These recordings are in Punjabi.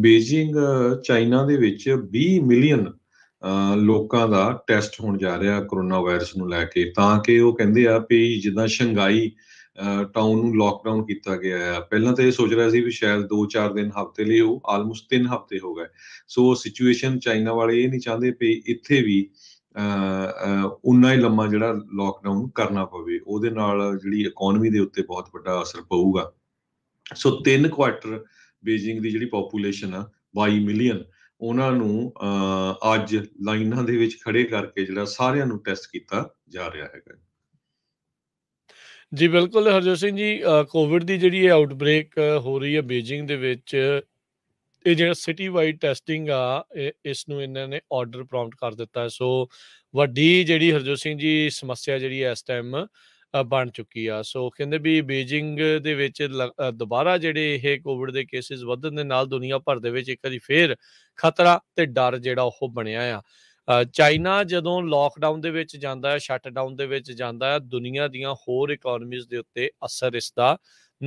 ਬੀਜਿੰਗ ਚਾਈਨਾ ਦੇ ਵਿੱਚ 20 ਮਿਲੀਅਨ ਲੋਕਾਂ ਦਾ ਟੈਸਟ ਹੋਣ ਜਾ ਰਿਹਾ ਕਰੋਨਾ ਵਾਇਰਸ ਨੂੰ ਲੈ ਕੇ ਤਾਂ ਕਿ ਉਹ ਕਹਿੰਦੇ ਆ ਕਿ ਜਿੱਦਾਂ ਸ਼ੰਘਾਈ ਟਾਊਨ ਨੂੰ ਲਾਕਡਾਊਨ ਕੀਤਾ ਗਿਆ ਹੈ ਪਹਿਲਾਂ ਤਾਂ ਇਹ ਸੋਚ ਰਿਹਾ ਸੀ ਵੀ ਸ਼ਾਇਦ 2-4 ਦਿਨ ਹਫਤੇ ਲਈ ਹੋ ਆਲਮੋਸਟ 3 ਹਫਤੇ ਹੋ ਗਏ ਸੋ ਸਿਚੁਏਸ਼ਨ ਚਾਈਨਾ ਵਾਲੇ ਇਹ ਨਹੀਂ ਚਾਹੁੰਦੇ ਕਿ ਇੱਥੇ ਵੀ ਉਨਾ ਹੀ ਲੰਮਾ ਜਿਹੜਾ ਲਾਕਡਾਊਨ ਕਰਨਾ ਪਵੇ ਉਹਦੇ ਨਾਲ ਜਿਹੜੀ ਇਕਨੋਮੀ ਦੇ ਉੱਤੇ ਬਹੁਤ ਵੱਡਾ ਅਸਰ ਪਊਗਾ ਸੋ 3 ਕੁਆਟਰ ਬੀਜਿੰਗ ਦੀ ਜਿਹੜੀ ਪੋਪੂਲੇਸ਼ਨ ਆ 22 ਮਿਲੀਅਨ ਉਹਨਾਂ ਨੂੰ ਅੱਜ ਲਾਈਨਾਂ ਦੇ ਵਿੱਚ ਖੜੇ ਕਰਕੇ ਜਿਹੜਾ ਸਾਰਿਆਂ ਨੂੰ ਟੈਸਟ ਕੀਤਾ ਜਾ ਰਿਹਾ ਹੈਗਾ ਜੀ ਬਿਲਕੁਲ ਹਰਜੋਤ ਸਿੰਘ ਜੀ ਕੋਵਿਡ ਦੀ ਜਿਹੜੀ ਇਹ ਆਊਟਬ੍ਰੇਕ ਹੋ ਰਹੀ ਹੈ ਬੀਜਿੰਗ ਦੇ ਵਿੱਚ ਇਹ ਜਿਹੜਾ ਸਿਟੀ ਵਾਈਡ ਟੈਸਟਿੰਗ ਆ ਇਸ ਨੂੰ ਇਹਨਾਂ ਨੇ ਆਰਡਰ ਪ੍ਰੌਂਪਟ ਕਰ ਦਿੱਤਾ ਸੋ ਵੱਡੀ ਜਿਹੜੀ ਹਰਜੋਤ ਸਿੰਘ ਜੀ ਸਮੱਸਿਆ ਜਿਹੜੀ ਹੈ ਇਸ ਟਾਈਮ ਬਣ ਚੁੱਕੀ ਆ ਸੋ ਕਹਿੰਦੇ ਵੀ ਬੀਜਿੰਗ ਦੇ ਵਿੱਚ ਦੁਬਾਰਾ ਜਿਹੜੇ ਇਹ ਕੋਵਿਡ ਦੇ ਕੇਸਿਸ ਵਧਣ ਦੇ ਨਾਲ ਦੁਨੀਆ ਭਰ ਦੇ ਵਿੱਚ ਇੱਕ ਵਾਰੀ ਫੇਰ ਖਤਰਾ ਤੇ ਡਰ ਜਿਹੜਾ ਉਹ ਬਣਿਆ ਆ ਚਾਈਨਾ ਜਦੋਂ ਲਾਕਡਾਊਨ ਦੇ ਵਿੱਚ ਜਾਂਦਾ ਹੈ ਸ਼ਟਡਾਊਨ ਦੇ ਵਿੱਚ ਜਾਂਦਾ ਹੈ ਦੁਨੀਆ ਦੀਆਂ ਹੋਰ ਇਕਨੋਮੀਜ਼ ਦੇ ਉੱਤੇ ਅਸਰ ਇਸ ਦਾ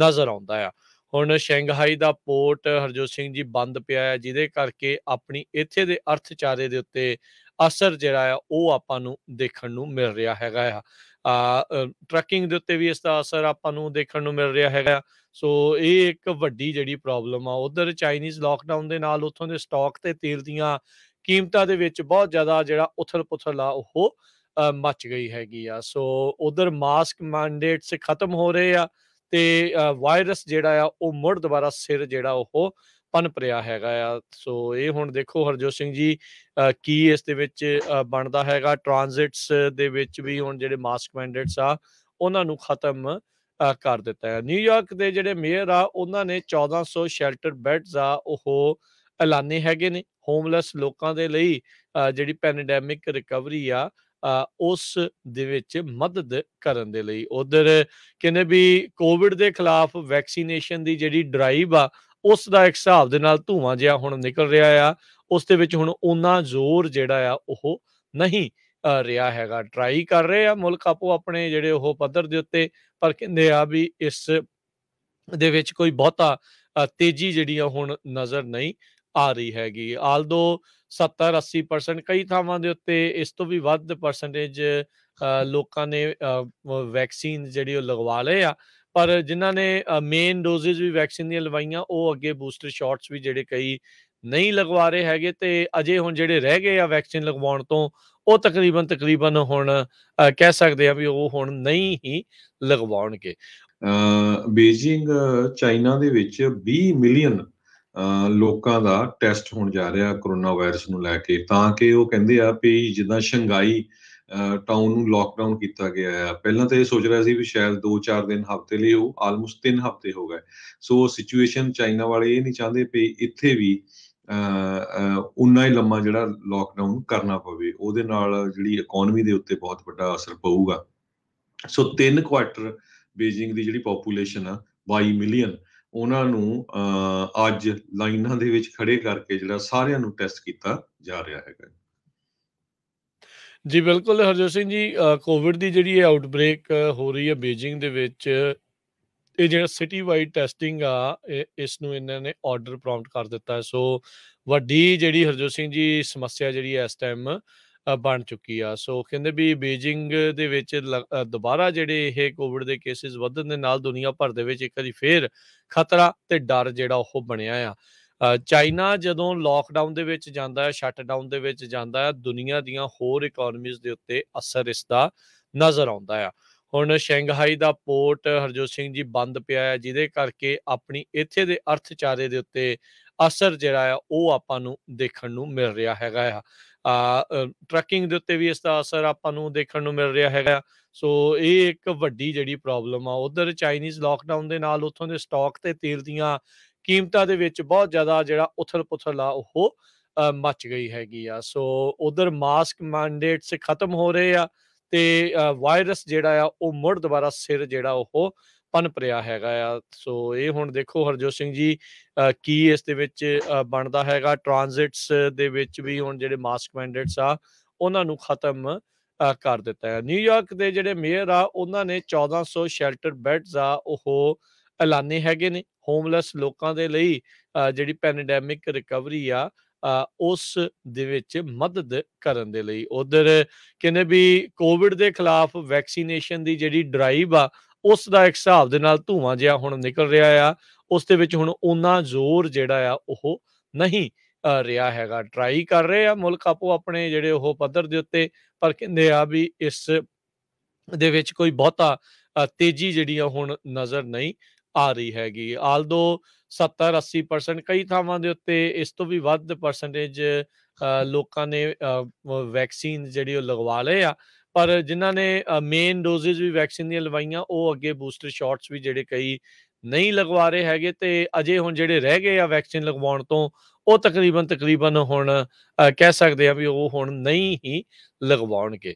ਨਜ਼ਰ ਆਉਂਦਾ ਆ ਹੁਣ ਸ਼ੰਘਾਈ ਦਾ ਪੋਰਟ ਹਰਜੋਤ ਸਿੰਘ ਜੀ ਬੰਦ ਪਿਆ ਹੈ ਜਿਹਦੇ ਕਰਕੇ ਆਪਣੀ ਇੱਥੇ ਦੇ ਅਰਥਚਾਰੇ ਦੇ ਉੱਤੇ ਅਸਰ ਜਿਹੜਾ ਆ ਉਹ ਆਪਾਂ ਨੂੰ ਦੇਖਣ ਨੂੰ ਮਿਲ ਰਿਹਾ ਹੈਗਾ ਆ ਟਰੱਕਿੰਗ ਦੇ ਉੱਤੇ ਵੀ ਇਸ ਦਾ ਅਸਰ ਆਪਾਂ ਨੂੰ ਦੇਖਣ ਨੂੰ ਮਿਲ ਰਿਹਾ ਹੈਗਾ ਸੋ ਇਹ ਇੱਕ ਵੱਡੀ ਜਿਹੜੀ ਪ੍ਰੋਬਲਮ ਆ ਉਧਰ ਚਾਈਨੀਜ਼ ਲਾਕਡਾਊਨ ਦੇ ਨਾਲ ਉੱਥੋਂ ਦੇ ਸਟਾਕ ਤੇ ਤੇਲ ਦੀਆਂ ਕੀਮਤਾਂ ਦੇ ਵਿੱਚ ਬਹੁਤ ਜ਼ਿਆਦਾ ਜਿਹੜਾ ਉਥਲ-ਪੁਥਲ ਆ ਉਹ ਮੱਚ ਗਈ ਹੈਗੀ ਆ ਸੋ ਉਧਰ ਮਾਸਕ ਮੈਂਡੇਟਸ ਖਤਮ ਹੋ ਰਹੇ ਆ ਤੇ ਵਾਇਰਸ ਜਿਹੜਾ ਆ ਉਹ ਮੁੜ ਦੁਬਾਰਾ ਸਿਰ ਜਿਹੜਾ ਉਹ ਪਨਪਰਿਆ ਹੈਗਾ ਆ ਸੋ ਇਹ ਹੁਣ ਦੇਖੋ ਹਰਜੋਤ ਸਿੰਘ ਜੀ ਕੀ ਇਸ ਦੇ ਵਿੱਚ ਬਣਦਾ ਹੈਗਾ ਟ੍ਰਾਂਜ਼ਿਟਸ ਦੇ ਵਿੱਚ ਵੀ ਹੁਣ ਜਿਹੜੇ ਮਾਸਕ ਮੈਂਡੇਟਸ ਆ ਉਹਨਾਂ ਨੂੰ ਖਤਮ ਕਰ ਦਿੱਤਾ ਹੈ ਨਿਊਯਾਰਕ ਦੇ ਜਿਹੜੇ ਮੇਅਰ ਆ ਉਹਨਾਂ ਨੇ 1400 ਸ਼ੈਲਟਰ ਬੈੱਡਸ ਆ ਉਹ ਐਲਾਨੇ ਹੈਗੇ ਨੇ ਹੋਮਲੈਸ ਲੋਕਾਂ ਦੇ ਲਈ ਜਿਹੜੀ ਪੈਨਡੈਮਿਕ ਰਿਕਵਰੀ ਆ ਉਸ ਦੇ ਵਿੱਚ ਮਦਦ ਕਰਨ ਦੇ ਲਈ ਉਧਰ ਕਹਿੰਦੇ ਵੀ ਕੋਵਿਡ ਦੇ ਖਿਲਾਫ ਵੈਕਸੀਨੇਸ਼ਨ ਦੀ ਜਿਹੜੀ ਡਰਾਈਵ ਆ ਉਸ ਦਾ ਇੱਕ ਹਿਸਾਬ ਦੇ ਨਾਲ ਧੂਆਂ ਜਿਹਾ ਹੁਣ ਨਿਕਲ ਰਿਹਾ ਆ ਉਸ ਦੇ ਵਿੱਚ ਹੁਣ ਉਹਨਾਂ ਜ਼ੋਰ ਜਿਹੜਾ ਆ ਉਹ ਨਹੀਂ ਰਿਹਾ ਹੈਗਾ ਟਰਾਈ ਕਰ ਰਹੇ ਆ ਮੁਲਕ ਆਪੋ ਆਪਣੇ ਜਿਹੜੇ ਉਹ ਪੱਧਰ ਦੇ ਉੱਤੇ ਪਰ ਕਹਿੰਦੇ ਆ ਵੀ ਇਸ ਦੇ ਵਿੱਚ ਕੋਈ ਬਹੁਤਾ ਤੇਜ਼ੀ ਜਿਹੜੀ ਆ ਹੁਣ ਨਜ਼ਰ ਨਹੀਂ ਆ ਰਹੀ ਹੈਗੀ ਆਲਦੋ 70 80% ਕਈ ਥਾਵਾਂ ਦੇ ਉੱਤੇ ਇਸ ਤੋਂ ਵੀ ਵੱਧ ਪਰਸੈਂਟੇਜ ਲੋਕਾਂ ਨੇ ਵੈਕਸੀਨ ਜਿਹੜੀ ਉਹ ਲਗਵਾ ਲਏ ਆ ਪਰ ਜਿਨ੍ਹਾਂ ਨੇ ਮੇਨ ਡੋਜ਼ਸ ਵੀ ਵੈਕਸੀਨ ਦੀਆਂ ਲਵਾਈਆਂ ਉਹ ਅੱਗੇ ਬੂਸਟਰ ਸ਼ਾਟਸ ਵੀ ਜਿਹੜੇ ਕਈ ਨਹੀਂ ਲਗਵਾ ਰਹੇ ਹੈਗੇ ਤੇ ਅਜੇ ਹੁਣ ਜਿਹੜੇ ਰਹਿ ਗਏ ਆ ਵੈਕਸੀਨ ਲਗਵਾਉਣ ਤੋਂ ਉਹ ਤਕਰੀਬਨ ਤਕਰੀਬਨ ਹੁਣ ਕਹਿ ਸਕਦੇ ਆ ਵੀ ਉਹ ਹੁਣ ਨਹੀਂ ਹੀ ਲਗਵਾਉਣਗੇ ਬੀਜਿੰਗ ਚਾਈਨਾ ਦੇ ਵਿੱਚ 20 ਮਿਲੀਅਨ ਲੋਕਾਂ ਦਾ ਟੈਸਟ ਹੋਣ ਜਾ ਰਿਹਾ ਕਰੋਨਾ ਵਾਇਰਸ ਨੂੰ ਲੈ ਕੇ ਤਾਂ ਕਿ ਉਹ ਕਹਿੰਦੇ ਆ ਵੀ ਜਿੱਦਾਂ ਸ਼ੰਗਾਈ ਟਾਊਨ ਨੂੰ ਲਾਕਡਾਊਨ ਕੀਤਾ ਗਿਆ ਹੈ ਪਹਿਲਾਂ ਤਾਂ ਇਹ ਸੋਚ ਰਿਹਾ ਸੀ ਵੀ ਸ਼ਾਇਦ 2-4 ਦਿਨ ਹਫਤੇ ਲਈ ਹੋ ਆਲਮੋਸਟ 3 ਹਫਤੇ ਹੋ ਗਏ ਸੋ ਸਿਚੁਏਸ਼ਨ ਚਾਈਨਾ ਵਾਲੇ ਇਹ ਨਹੀਂ ਚਾਹੁੰਦੇ ਕਿ ਇੱਥੇ ਵੀ ਉਨਾ ਹੀ ਲੰਮਾ ਜਿਹੜਾ ਲਾਕਡਾਊਨ ਕਰਨਾ ਪਵੇ ਉਹਦੇ ਨਾਲ ਜਿਹੜੀ ਇਕਨੋਮੀ ਦੇ ਉੱਤੇ ਬਹੁਤ ਵੱਡਾ ਅਸਰ ਪਊਗਾ ਸੋ 3 ਕੁਆਟਰ ਬੀਜਿੰਗ ਦੀ ਜਿਹੜੀ ਪੋਪੂਲੇਸ਼ਨ ਆ 22 ਮਿਲੀਅਨ ਉਹਨਾਂ ਨੂੰ ਅੱਜ ਲਾਈਨਾਂ ਦੇ ਵਿੱਚ ਖੜੇ ਕਰਕੇ ਜਿਹੜਾ ਸਾਰਿਆਂ ਨੂੰ ਟੈਸਟ ਕੀਤਾ ਜਾ ਰਿਹਾ ਹੈਗਾ ਜੀ ਬਿਲਕੁਲ ਹਰਜੋਤ ਸਿੰਘ ਜੀ ਕੋਵਿਡ ਦੀ ਜਿਹੜੀ ਇਹ ਆਊਟਬ੍ਰੇਕ ਹੋ ਰਹੀ ਹੈ ਬੀਜਿੰਗ ਦੇ ਵਿੱਚ ਇਹ ਜਿਹੜਾ ਸਿਟੀ ਵਾਈਡ ਟੈਸਟਿੰਗ ਆ ਇਸ ਨੂੰ ਇਹਨਾਂ ਨੇ ਆਰਡਰ ਪ੍ਰੌਮਪਟ ਕਰ ਦਿੱਤਾ ਸੋ ਵੱਡੀ ਜਿਹੜੀ ਹਰਜੋਤ ਸਿੰਘ ਜੀ ਸਮੱਸਿਆ ਜਿਹੜੀ ਇਸ ਟਾਈਮ ਬਣ ਚੁੱਕੀ ਆ ਸੋ ਕਹਿੰਦੇ ਵੀ ਬੀਜਿੰਗ ਦੇ ਵਿੱਚ ਦੁਬਾਰਾ ਜਿਹੜੇ ਇਹ ਕੋਵਿਡ ਦੇ ਕੇਸਿਸ ਵਧਣ ਦੇ ਨਾਲ ਦੁਨੀਆ ਭਰ ਦੇ ਵਿੱਚ ਇੱਕ ਵਾਰੀ ਫੇਰ ਖਤਰਾ ਤੇ ਡਰ ਜਿਹੜਾ ਉਹ ਬਣਿਆ ਆ ਚਾਈਨਾ ਜਦੋਂ ਲਾਕਡਾਊਨ ਦੇ ਵਿੱਚ ਜਾਂਦਾ ਹੈ ਸ਼ਟਡਾਊਨ ਦੇ ਵਿੱਚ ਜਾਂਦਾ ਹੈ ਦੁਨੀਆ ਦੀਆਂ ਹੋਰ ਇਕਨੋਮੀਜ਼ ਦੇ ਉੱਤੇ ਅਸਰ ਇਸ ਦਾ ਨਜ਼ਰ ਆਉਂਦਾ ਹੈ ਹੁਣ ਸ਼ੰਘਾਈ ਦਾ ਪੋਰਟ ਹਰਜੋਤ ਸਿੰਘ ਜੀ ਬੰਦ ਪਿਆ ਹੈ ਜਿਹਦੇ ਕਰਕੇ ਆਪਣੀ ਇੱਥੇ ਦੇ ਅਰਥਚਾਰੇ ਦੇ ਉੱਤੇ ਅਸਰ ਜਿਹੜਾ ਹੈ ਉਹ ਆਪਾਂ ਨੂੰ ਦੇਖਣ ਨੂੰ ਮਿਲ ਰਿਹਾ ਹੈਗਾ ਆ ਟਰੱਕਿੰਗ ਦੇ ਉੱਤੇ ਵੀ ਇਸ ਦਾ ਅਸਰ ਆਪਾਂ ਨੂੰ ਦੇਖਣ ਨੂੰ ਮਿਲ ਰਿਹਾ ਹੈਗਾ ਸੋ ਇਹ ਇੱਕ ਵੱਡੀ ਜਿਹੜੀ ਪ੍ਰੋਬਲਮ ਆ ਉਧਰ ਚਾਈਨੀਜ਼ ਲਾਕਡਾਊਨ ਦੇ ਨਾਲ ਉੱਥੋਂ ਦੇ ਸਟਾਕ ਤੇ ਤੇਲ ਦੀਆਂ ਕੀਮਤਾਂ ਦੇ ਵਿੱਚ ਬਹੁਤ ਜ਼ਿਆਦਾ ਜਿਹੜਾ ਉਥਲ-ਪੁਥਲ ਆ ਉਹ ਮੱਚ ਗਈ ਹੈਗੀ ਆ ਸੋ ਉਧਰ ਮਾਸਕ ਮੈਂਡੇਟਸ ਖਤਮ ਹੋ ਰਹੇ ਆ ਤੇ ਵਾਇਰਸ ਜਿਹੜਾ ਆ ਉਹ ਮੁੜ ਦੁਬਾਰਾ ਸਿਰ ਜਿਹੜਾ ਉਹ ਪਨਪਰਿਆ ਹੈਗਾ ਆ ਸੋ ਇਹ ਹੁਣ ਦੇਖੋ ਹਰਜੋਤ ਸਿੰਘ ਜੀ ਕੀ ਇਸ ਦੇ ਵਿੱਚ ਬਣਦਾ ਹੈਗਾ ਟ੍ਰਾਂਜ਼ਿਟਸ ਦੇ ਵਿੱਚ ਵੀ ਹੁਣ ਜਿਹੜੇ ਮਾਸਕ ਮੈਂਡੇਟਸ ਆ ਉਹਨਾਂ ਨੂੰ ਖਤਮ ਕਰ ਦਿੱਤਾ ਹੈ ਨਿਊਯਾਰਕ ਦੇ ਜਿਹੜੇ ਮੇਅਰ ਆ ਉਹਨਾਂ ਨੇ 1400 ਸ਼ੈਲਟਰ ਬੈੱਡਸ ਆ ਉਹ ਐਲਾਨੇ ਹੈਗੇ ਨੇ ਹੋਮਲੈਸ ਲੋਕਾਂ ਦੇ ਲਈ ਜਿਹੜੀ ਪੈਨਡੈਮਿਕ ਰਿਕਵਰੀ ਆ ਉਸ ਦੇ ਵਿੱਚ ਮਦਦ ਕਰਨ ਦੇ ਲਈ ਉਧਰ ਕਿਨੇ ਵੀ ਕੋਵਿਡ ਦੇ ਖਿਲਾਫ ਵੈਕਸੀਨੇਸ਼ਨ ਦੀ ਜਿਹੜੀ ਡਰਾਈਵ ਆ ਉਸ ਦਾ ਇੱਕ ਹਿਸਾਬ ਦੇ ਨਾਲ ਧੂਆਂ ਜਿਹਾ ਹੁਣ ਨਿਕਲ ਰਿਹਾ ਆ ਉਸ ਦੇ ਵਿੱਚ ਹੁਣ ਉਹਨਾਂ ਜ਼ੋਰ ਜਿਹੜਾ ਆ ਉਹ ਨਹੀਂ ਰਿਹਾ ਹੈਗਾ ਟਰਾਈ ਕਰ ਰਹੇ ਆ ਮੁਲਕ ਆਪੋ ਆਪਣੇ ਜਿਹੜੇ ਉਹ ਪੱਧਰ ਦੇ ਉੱਤੇ ਪਰ ਕਹਿੰਦੇ ਆ ਵੀ ਇਸ ਦੇ ਵਿੱਚ ਕੋਈ ਬਹੁਤਾ ਤੇਜ਼ੀ ਜਿਹੜੀ ਆ ਹੁਣ ਨਜ਼ਰ ਨਹੀਂ ਆ ਰਹੀ ਹੈਗੀ ਆਲਦੋ 70 80% ਕਈ ਥਾਵਾਂ ਦੇ ਉੱਤੇ ਇਸ ਤੋਂ ਵੀ ਵੱਧ ਪਰਸੈਂਟੇਜ ਲੋਕਾਂ ਨੇ ਵੈਕਸੀਨ ਜਿਹੜੀ ਉਹ ਲਗਵਾ ਲਏ ਆ ਪਰ ਜਿਨ੍ਹਾਂ ਨੇ ਮੇਨ ਡੋਜ਼ਸ ਵੀ ਵੈਕਸੀਨ ਦੀਆਂ ਲਵਾਈਆਂ ਉਹ ਅੱਗੇ ਬੂਸਟਰ ਸ਼ਾਟਸ ਵੀ ਜਿਹੜੇ ਕਈ ਨਹੀਂ ਲਗਵਾ ਰਹੇ ਹੈਗੇ ਤੇ ਅਜੇ ਹੁਣ ਜਿਹੜੇ ਰਹਿ ਗਏ ਆ ਵੈਕਸੀਨ ਲਗਵਾਉਣ ਤੋਂ ਉਹ ਤਕਰੀਬਨ ਤਕਰੀਬਨ ਹੁਣ ਕਹਿ ਸਕਦੇ ਆ ਵੀ ਉਹ ਹੁਣ ਨਹੀਂ ਹੀ ਲਗਵਾਉਣਗੇ